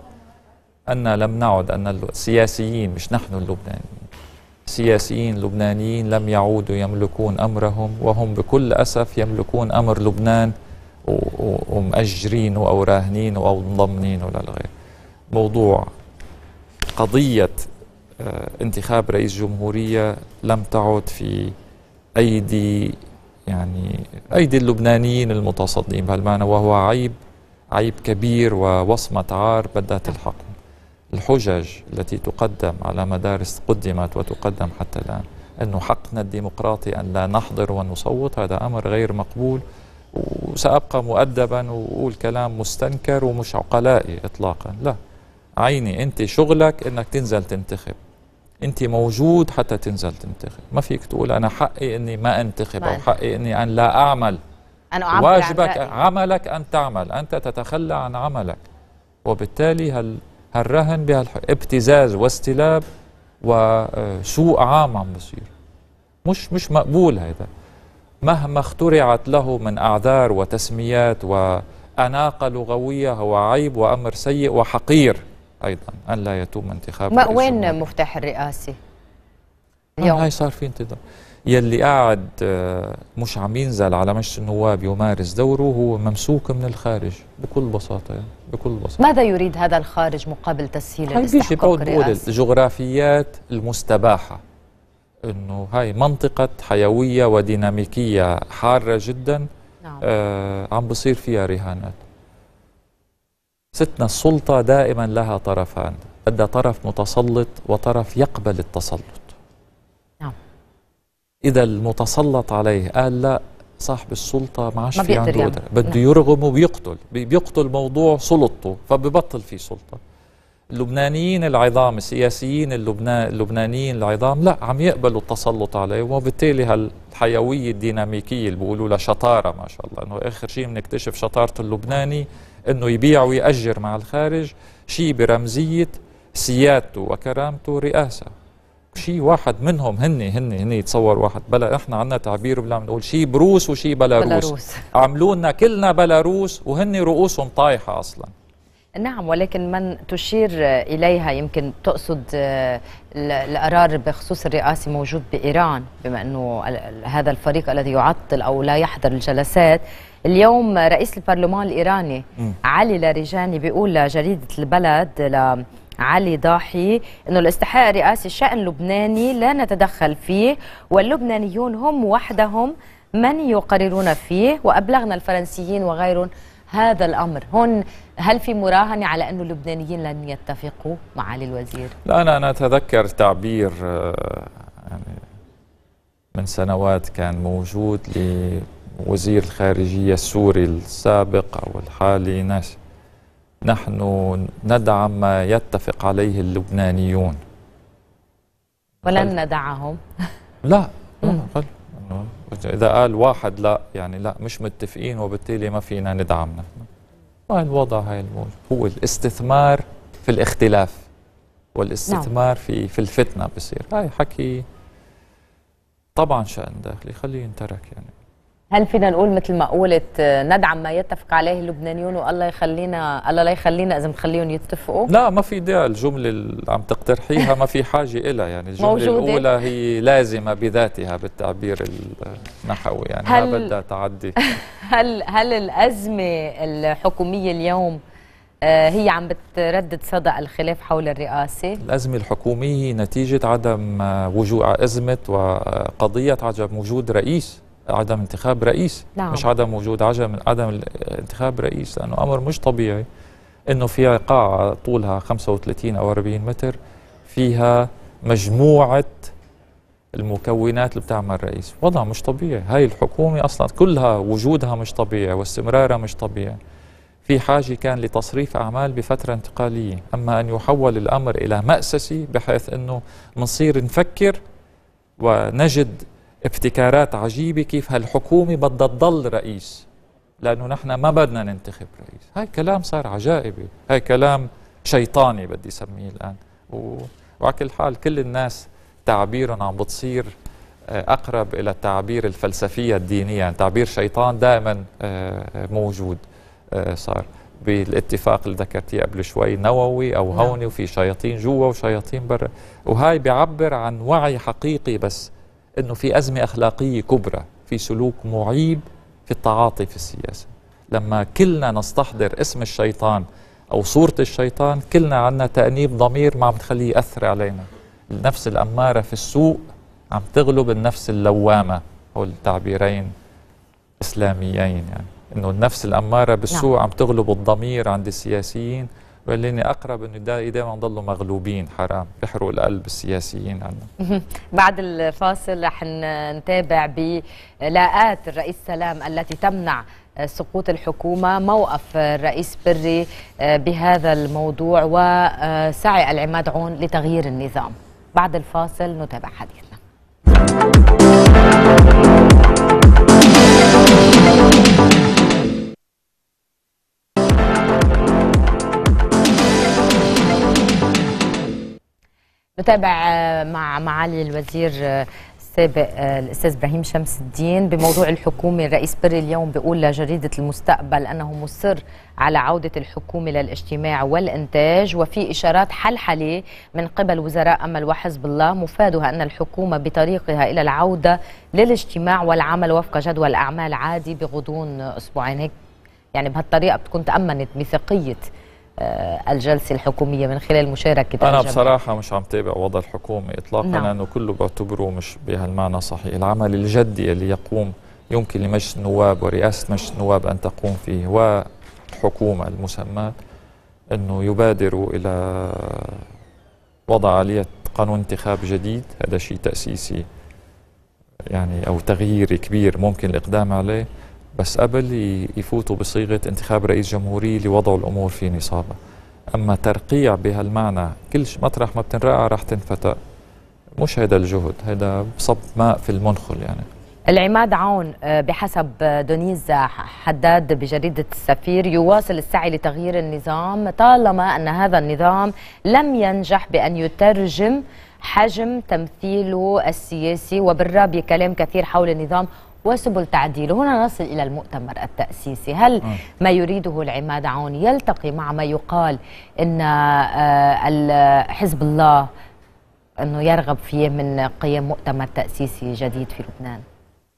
Speaker 2: أن لم نعد أن السياسيين مش نحن اللبنانيين سياسيين لبنانيين لم يعودوا يملكون أمرهم وهم بكل أسف يملكون أمر لبنان ومأجرينه أو راهنينه أو مضمنينه للغير موضوع قضية آه، انتخاب رئيس جمهورية لم تعد في أيدي يعني أيدي اللبنانيين المتصدين بهالمعنى وهو عيب عيب كبير ووصمة عار بدها تلحقهم الحجج التي تقدم على مدارس قدمت وتقدم حتى الآن أنه حقنا الديمقراطي أن لا نحضر ونصوت هذا أمر غير مقبول وسأبقى مؤدبا وأقول كلام مستنكر ومش عقلائي إطلاقا لا عيني أنت شغلك أنك تنزل تنتخب أنت موجود حتى تنزل تنتخب ما فيك تقول أنا حقي أني ما أنتخب أو حقي أني أن لا أعمل
Speaker 1: أنا واجبك
Speaker 2: عملك أن تعمل أنت تتخلى عن عملك وبالتالي هل هالرهن بهالابتزاز واستلاب وسوء عام عم بصير مش مش مقبول هذا مهما اخترعت له من أعذار وتسميات وأناقة لغوية هو عيب وأمر سيء وحقير أيضا أن لا يتم انتخاب ما وين
Speaker 1: مفتاح الرئاسي
Speaker 2: اليوم هاي صار في انتظار يلي قاعد آه، مش عم ينزل على مجلس النواب يمارس دوره هو ممسوك من الخارج بكل بساطة يعني بكل بساطة
Speaker 1: ماذا يريد هذا الخارج مقابل تسهيل الاستحقاق بقول
Speaker 2: الجغرافيات المستباحة انه هاي منطقة حيوية وديناميكية حارة جدا نعم. آه عم بصير فيها رهانات ستنا السلطة دائما لها طرفان بدها طرف متسلط وطرف يقبل التسلط إذا المتسلط عليه قال لا صاحب السلطة ما عادش في عنده قدرة بده نعم. يرغم وبيقتل بيقتل موضوع سلطته فببطل في سلطة اللبنانيين العظام السياسيين اللبنان اللبنانيين العظام لا عم يقبلوا التسلط عليه وبالتالي هالحيوية الديناميكية اللي بيقولوا لها شطارة ما شاء الله انه اخر شيء بنكتشف شطارة اللبناني انه يبيع ويأجر مع الخارج شيء برمزية سيادته وكرامته رئاسة شيء واحد منهم هن هن هن يتصور واحد بلا احنا عندنا تعبير بلا بنقول شيء بروس وشيء بلاروس, بلاروس. عملوا لنا كلنا بلاروس وهن رؤوسهم طايحه اصلا
Speaker 1: نعم ولكن من تشير اليها يمكن تقصد آه، القرار بخصوص الرئاسي موجود بايران بما انه هذا الفريق الذي يعطل او لا يحضر الجلسات اليوم رئيس البرلمان الايراني م. علي لاريجاني بيقول لجريده البلد ل علي ضاحي انه الاستحقاق رئاسي شأن لبناني لا نتدخل فيه واللبنانيون هم وحدهم من يقررون فيه وأبلغنا الفرنسيين وغيرهم هذا الأمر هون هل في مراهنة على انه اللبنانيين لن يتفقوا مع علي الوزير؟
Speaker 2: لا أنا, أنا أتذكر تعبير آه، يعني من سنوات كان موجود لوزير الخارجية السوري السابق أو الحالي ناشئ نحن ندعم ما يتفق عليه اللبنانيون
Speaker 1: ولن ندعهم
Speaker 2: لا إذا قال واحد لا يعني لا مش متفقين وبالتالي ما فينا ندعم نحن الوضع هاي هو الاستثمار في الاختلاف والاستثمار نعم. في في الفتنة بصير هاي حكي طبعا شأن داخلي خليه ينترك يعني
Speaker 1: هل فينا نقول مثل ما قولت آه، ندعم ما يتفق عليه اللبنانيون والله يخلينا الله لا يخلينا اذا مخليهم يتفقوا؟
Speaker 2: لا ما في داعي الجمله اللي عم تقترحيها ما في حاجه إلها يعني الجمله موجودة. الاولى هي لازمه بذاتها بالتعبير النحوي يعني هل ما بدها تعدي
Speaker 1: هل هل الازمه الحكوميه اليوم آه، هي عم بتردد صدى الخلاف حول الرئاسة
Speaker 2: الأزمة الحكومية نتيجة عدم آه، وجود أزمة وقضية عدم وجود رئيس عدم انتخاب رئيس نعم. مش عدم وجود عدم عدم انتخاب رئيس لانه امر مش طبيعي انه فيها قاعه طولها 35 او 40 متر فيها مجموعه المكونات اللي بتعمل رئيس وضع مش طبيعي هاي الحكومه اصلا كلها وجودها مش طبيعي واستمرارها مش طبيعي في حاجه كان لتصريف اعمال بفتره انتقاليه اما ان يحول الامر الى مأسسي بحيث انه بنصير نفكر ونجد ابتكارات عجيبه كيف هالحكومه بدها تضل رئيس لانه نحن ما بدنا ننتخب رئيس هاي كلام صار عجائبي هاي كلام شيطاني بدي سميه الان و... وعلى كل حال كل الناس تعبيرهم عم بتصير آه، اقرب الى التعابير الفلسفيه الدينيه يعني تعبير شيطان دائما آه، موجود آه، صار بالاتفاق اللي ذكرتيه قبل شوي نووي او هوني نعم. وفي شياطين جوا وشياطين برا وهاي بيعبر عن وعي حقيقي بس أنه في أزمة أخلاقية كبرى في سلوك معيب في التعاطي في السياسة لما كلنا نستحضر اسم الشيطان أو صورة الشيطان كلنا عنا تأنيب ضمير ما عم تخليه يأثر علينا النفس الأمارة في السوق عم تغلب النفس اللوامة أو التعبيرين إسلاميين يعني انه النفس الاماره بالسوء نعم. عم تغلب الضمير عند السياسيين ولاني اقرب انه دائما نضلوا مغلوبين حرام بيحرقوا القلب السياسيين
Speaker 1: عنا بعد الفاصل رح نتابع بلاءات الرئيس سلام التي تمنع آه، سقوط الحكومة موقف الرئيس بري آه، بهذا الموضوع وسعي آه، العماد عون لتغيير النظام بعد الفاصل نتابع حديثنا نتابع آه، مع معالي الوزير آه، السابق آه، الاستاذ ابراهيم شمس الدين بموضوع الحكومه الرئيس بري اليوم بيقول لجريده المستقبل انه مصر على عوده الحكومه للاجتماع والانتاج وفي اشارات حلحله من قبل وزراء امل وحزب الله مفادها ان الحكومه بطريقها الى العوده للاجتماع والعمل وفق جدول اعمال عادي بغضون اسبوعين هيك يعني بهالطريقه بتكون تامنت ميثاقيه آه، الجلسة الحكومية من خلال مشاركة أنا الجميع. بصراحة
Speaker 2: مش عم تابع وضع الحكومة إطلاقا نعم. لأنه كله بعتبره مش بهالمعنى صحيح العمل الجدي اللي يقوم يمكن لمجلس النواب ورئاسة مجلس النواب أن تقوم فيه والحكومة المسماة أنه يبادروا إلى وضع آلية قانون انتخاب جديد هذا شيء تأسيسي يعني أو تغيير كبير ممكن الإقدام عليه بس قبل يفوتوا بصيغة انتخاب رئيس جمهورية لوضعوا الأمور في نصابها أما ترقيع بهالمعنى كل مطرح ما بتنرقع راح تنفتا مش هيدا الجهد هيدا صب ماء في المنخل يعني
Speaker 1: العماد عون آه، بحسب آه، دونيز آه، حداد بجريدة السفير يواصل السعي لتغيير النظام طالما أن هذا النظام لم ينجح بأن يترجم حجم تمثيله السياسي وبالرابي كلام كثير حول النظام وسبل تعديله هنا نصل إلى المؤتمر التأسيسي هل ما يريده العماد عون يلتقي مع ما يقال أن آه، حزب الله أنه يرغب فيه من قيام مؤتمر تأسيسي جديد في لبنان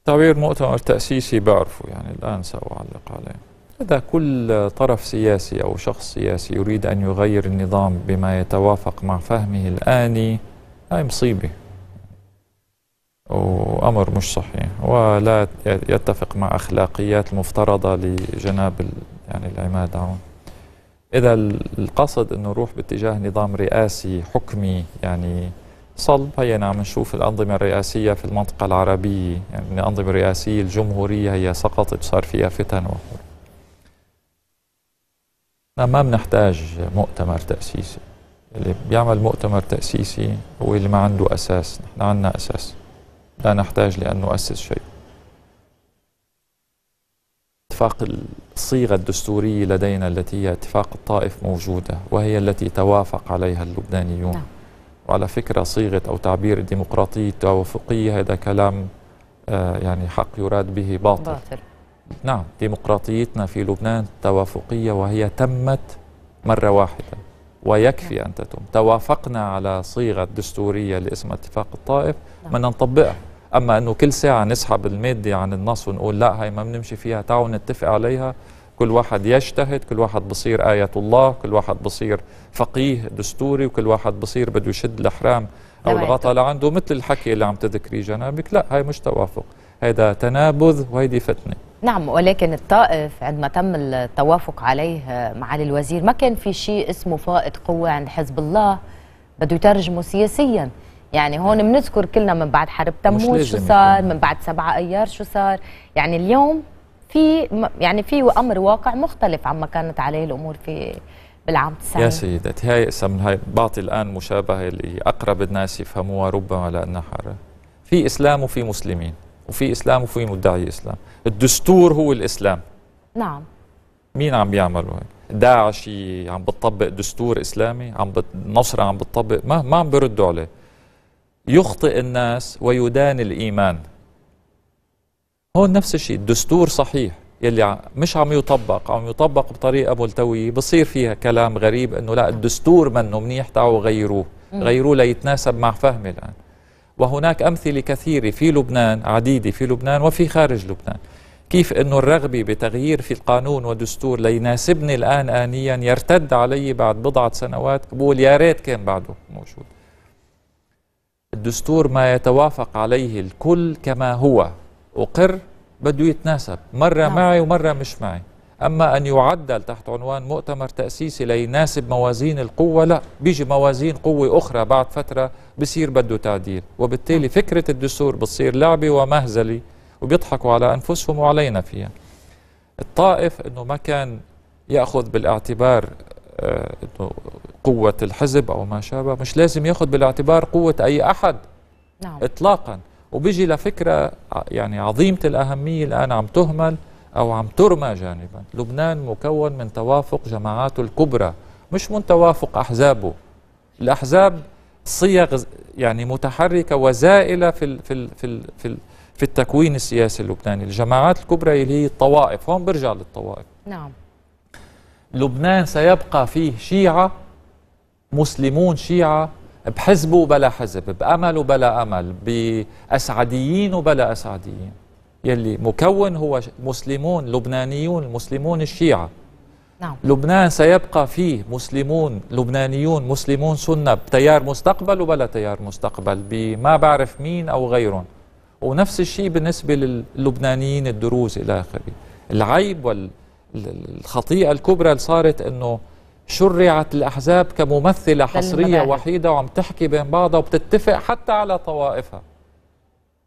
Speaker 2: تعبير مؤتمر تأسيسي بعرفه يعني الآن سأعلق عليه إذا كل طرف سياسي أو شخص سياسي يريد أن يغير النظام بما يتوافق مع فهمه الآني هاي مصيبة وأمر مش صحي ولا يتفق مع أخلاقيات المفترضة لجناب يعني العماد عون إذا القصد أنه نروح باتجاه نظام رئاسي حكمي يعني صلب هي نعم نشوف الأنظمة الرئاسية في المنطقة العربية يعني الأنظمة الرئاسية الجمهورية هي سقطت صار فيها فتن و... نعم، ما بنحتاج مؤتمر تأسيسي اللي بيعمل مؤتمر تأسيسي هو اللي ما عنده أساس نحن عندنا أساس لا نحتاج لأن نؤسس شيء اتفاق الصيغة الدستورية لدينا التي هي اتفاق الطائف موجودة وهي التي توافق عليها اللبنانيون نعم. وعلى فكرة صيغة أو تعبير الديمقراطية التوافقية هذا كلام آه يعني حق يراد به باطل, باطل. نعم ديمقراطيتنا في لبنان توافقية وهي تمت مرة واحدة ويكفي أن تتم توافقنا على صيغة دستورية لاسم اتفاق الطائف ما نعم. نطبقها أما أنه كل ساعة نسحب المادة عن النص ونقول لا هاي ما بنمشي فيها تعالوا نتفق عليها كل واحد يجتهد كل واحد بصير آية الله كل واحد بصير فقيه دستوري وكل واحد بصير بده يشد الأحرام أو الغطاء لعنده مثل الحكي اللي عم تذكريه جنابك لا هاي مش توافق هذا تنابذ وهيدي فتنه
Speaker 1: نعم ولكن الطائف عندما تم التوافق عليه معالي الوزير ما كان في شيء اسمه فائض قوة عند حزب الله بده يترجمه سياسيا يعني هون بنذكر كلنا من بعد حرب تموز شو صار من بعد 7 ايار شو صار يعني اليوم في يعني في امر واقع مختلف عما كانت عليه الامور في بالعام 90 يا
Speaker 2: سيدتي هاي اسم هاي بعطي الان مشابهه لاقرب الناس يفهموها ربما لانها حاره في اسلام وفي مسلمين وفي اسلام وفي مدعي اسلام الدستور هو الاسلام نعم مين عم بيعملوا هيك داعش عم بتطبق دستور اسلامي عم بت... نصر عم بتطبق ما ما عم بيردوا عليه يخطئ الناس ويدان الايمان هون نفس الشيء الدستور صحيح يلي مش عم يطبق عم يطبق بطريقه ملتويه بصير فيها كلام غريب انه لا الدستور منه منيح تعوا غيروه غيروه ليتناسب مع فهمي الان وهناك أمثلة كثيرة في لبنان عديدة في لبنان وفي خارج لبنان كيف أنه الرغبة بتغيير في القانون والدستور ليناسبني الآن آنيا يرتد علي بعد بضعة سنوات بقول يا ريت كان بعده موجود الدستور ما يتوافق عليه الكل كما هو أقر بده يتناسب مرة نعم. معي ومرة مش معي أما أن يعدل تحت عنوان مؤتمر تأسيسي ليناسب موازين القوة لا بيجي موازين قوة أخرى بعد فترة بصير بده تعديل وبالتالي فكرة الدستور بتصير لعبة ومهزلة وبيضحكوا على أنفسهم وعلينا فيها الطائف أنه ما كان يأخذ بالاعتبار آه، أنه قوة الحزب أو ما شابه مش لازم يأخذ بالاعتبار قوة أي أحد نعم. إطلاقا وبيجي لفكرة يعني عظيمة الأهمية الآن عم تهمل أو عم ترمى جانبا لبنان مكون من توافق جماعاته الكبرى مش من توافق أحزابه الأحزاب صيغ يعني متحركة وزائلة في الـ في الـ في الـ في, الـ في التكوين السياسي اللبناني الجماعات الكبرى اللي هي الطوائف هون برجع للطوائف نعم لبنان سيبقى فيه شيعة مسلمون شيعة بحزب وبلا حزب بأمل وبلا أمل بأسعديين وبلا أسعديين يلي مكون هو مسلمون لبنانيون مسلمون الشيعة نعم. لبنان سيبقى فيه مسلمون لبنانيون مسلمون سنة بتيار مستقبل وبلا تيار مستقبل بما بعرف مين أو غيرهم ونفس الشيء بالنسبة للبنانيين الدروز إلى آخره العيب والخطيئة الكبرى اللي صارت أنه شرعت الأحزاب كممثلة حصرية وحيدة وعم تحكي بين بعضها وبتتفق حتى على طوائفها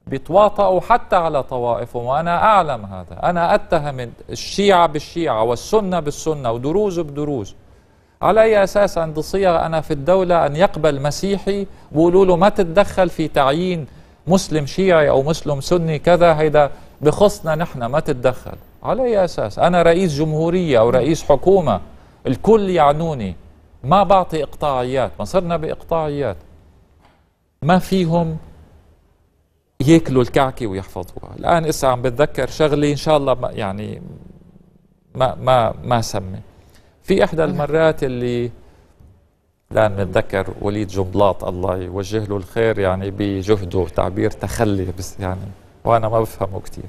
Speaker 2: بيتواطؤوا حتى على طوائفهم وأنا أعلم هذا أنا أتهم الشيعة بالشيعة والسنة بالسنة ودروز بدروز على أي أساس عند صيغ أنا في الدولة أن يقبل مسيحي بقولوا له ما تتدخل في تعيين مسلم شيعي أو مسلم سني كذا هيدا بخصنا نحن ما تتدخل على أي أساس أنا رئيس جمهورية أو رئيس حكومة الكل يعنوني ما بعطي إقطاعيات ما صرنا بإقطاعيات ما فيهم ياكلوا الكعكه ويحفظوها الان اسا عم بتذكر شغله ان شاء الله ما يعني ما ما ما سمي في احدى المرات اللي الان بتذكر وليد جنبلاط الله يوجه له الخير يعني بجهده تعبير تخلي بس يعني وانا ما بفهمه كثير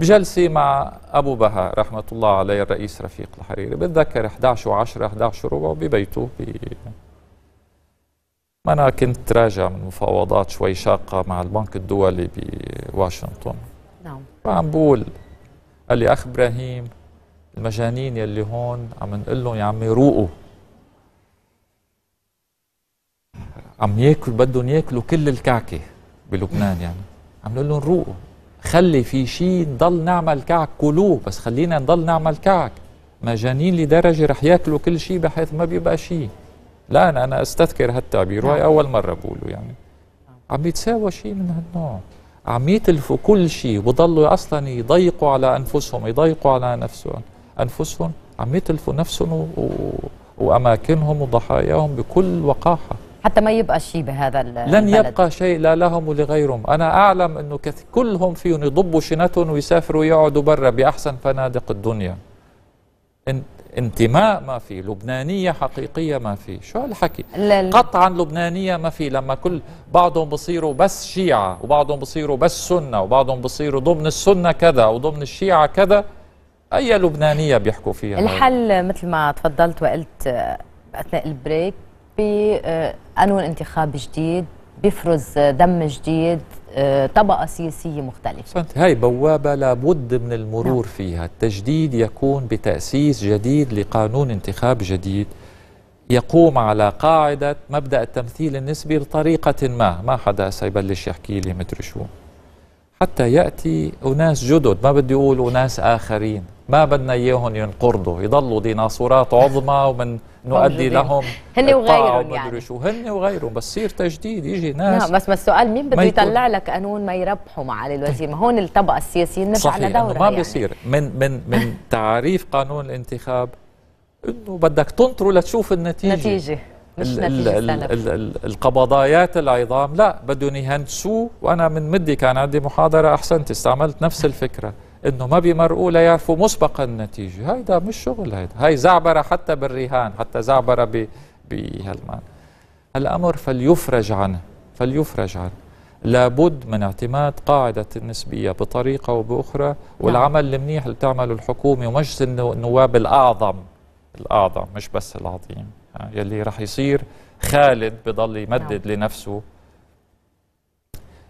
Speaker 2: بجلسة مع أبو بهاء رحمة الله عليه الرئيس رفيق الحريري بتذكر 11 و10 11 وربع ببيته أنا كنت راجع من مفاوضات شوي شاقة مع البنك الدولي بواشنطن نعم وعم بقول قال لي أخ إبراهيم المجانين يلي هون عم نقول لهم يا عمي روقوا عم ياكل بدهم ياكلوا كل الكعكة بلبنان يعني عم نقول لهم روقوا خلي في شيء نضل نعمل كعك كلوه بس خلينا نضل نعمل كعك مجانين لدرجة رح ياكلوا كل شيء بحيث ما بيبقى شيء لا أنا, أنا أستذكر هالتعبير نعم. وهي أول مرة بقوله يعني نعم. عم يتساوى شيء من هالنوع عم يتلفوا كل شيء وضلوا أصلا يضيقوا على أنفسهم يضيقوا على نفسهم أنفسهم عم يتلفوا نفسهم و... و... وأماكنهم وضحاياهم بكل وقاحة
Speaker 1: حتى ما يبقى شيء بهذا البلد لن يبقى
Speaker 2: شيء لا لهم ولغيرهم أنا أعلم أنه كث... كلهم فيهم يضبوا شنتهم ويسافروا ويقعدوا برا بأحسن فنادق الدنيا إن انتماء ما في لبنانية حقيقية ما في شو هالحكي قطعا لبنانية ما في لما كل بعضهم بصيروا بس شيعة وبعضهم بصيروا بس سنة وبعضهم بصيروا ضمن السنة كذا وضمن الشيعة كذا أي لبنانية بيحكوا فيها الحل
Speaker 1: هاي. مثل ما تفضلت وقلت آه، أثناء البريك بقانون آه، انتخاب جديد بيفرز آه، دم جديد آه، طبقة سياسية مختلفة
Speaker 2: هاي بوابة لابد من المرور نعم. فيها التجديد يكون بتأسيس جديد لقانون انتخاب جديد يقوم على قاعدة مبدأ التمثيل النسبي بطريقة ما ما حدا سيبلش يحكي لي مدري شو حتى يأتي أناس جدد ما بدي أقول أناس آخرين ما بدنا إياهم ينقرضوا يضلوا ديناصورات عظمى ومن نؤدي لهم
Speaker 1: هن وغيرهم يعني
Speaker 2: شو هن وغيرهم بس يصير تجديد يجي ناس نعم بس
Speaker 1: ما السؤال مين بده يطلع لك قانون ما يربحوا معالي الوزير ما هون الطبقه السياسيه نرجع لدورها ما يعني. بيصير
Speaker 2: من من من تعريف قانون الانتخاب انه بدك تنطره لتشوف النتيجه نتيجه ال ال القبضايات العظام لا بدهم يهندسوا وأنا من مدي كان عندي محاضرة أحسنت استعملت نفس الفكرة انه ما بيمرقوا ليعرفوا مسبقا النتيجه، هيدا مش شغل هيدا، هي زعبره حتى بالرهان، حتى زعبره ب بهالمعنى. الامر فليفرج عنه، فليفرج عنه. لابد من اعتماد قاعدة النسبية بطريقة وبأخرى نعم. والعمل المنيح اللي بتعمله الحكومة ومجلس النواب الأعظم الأعظم مش بس العظيم آه، يلي رح يصير خالد بضل يمدد نعم. لنفسه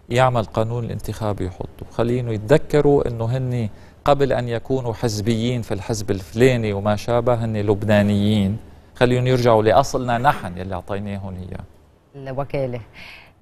Speaker 2: يعمل قانون الانتخاب يحطه خلينه يتذكروا انه هن قبل ان يكونوا حزبيين في الحزب الفلاني وما شابه هن لبنانيين خليهم يرجعوا لاصلنا نحن يلي اعطيناهم اياه
Speaker 1: الوكاله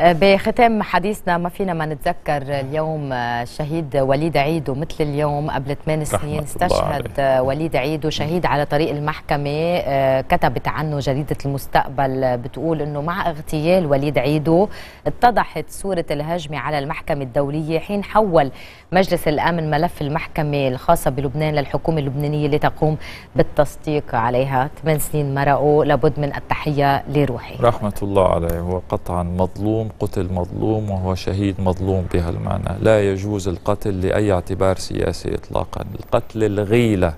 Speaker 1: بختام حديثنا ما فينا ما نتذكر اليوم الشهيد آه، وليد عيد ومثل اليوم قبل 8 سنين استشهد آه، وليد عيد وشهيد على طريق المحكمة آه، كتبت عنه جريدة المستقبل بتقول أنه مع اغتيال وليد عيدو اتضحت صورة الهجمة على المحكمة الدولية حين حول مجلس الأمن ملف المحكمة الخاصة بلبنان للحكومة اللبنانية لتقوم بالتصديق عليها 8 سنين مرقوا لابد من التحية لروحي
Speaker 2: رحمة الله عليه هو قطعا مظلوم قتل مظلوم وهو شهيد مظلوم بهالمعنى لا يجوز القتل لأي اعتبار سياسي إطلاقا القتل الغيلة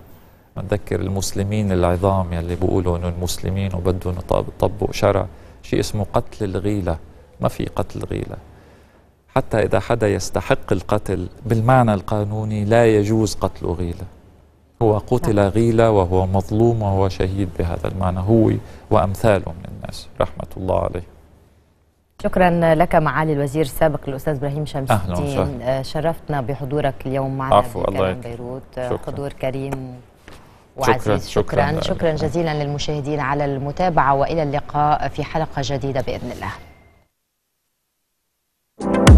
Speaker 2: نذكر المسلمين العظام يلي بيقولوا انه المسلمين وبدهم يطبقوا شرع شيء اسمه قتل الغيلة ما في قتل غيلة حتى إذا حدا يستحق القتل بالمعنى القانوني لا يجوز قتله غيلة هو قتل نعم. غيلة وهو مظلوم وهو شهيد بهذا المعنى هو وأمثاله من الناس رحمة الله عليه
Speaker 1: شكرا لك معالي الوزير السابق الاستاذ ابراهيم شمس الدين آه، شرفتنا بحضورك اليوم معنا عفو الله بيروت آه، شكرا. حضور كريم وعزيز شكرا شكرا, شكرا, شكرا جزيلا للمشاهدين على المتابعه والى اللقاء في حلقه جديده باذن الله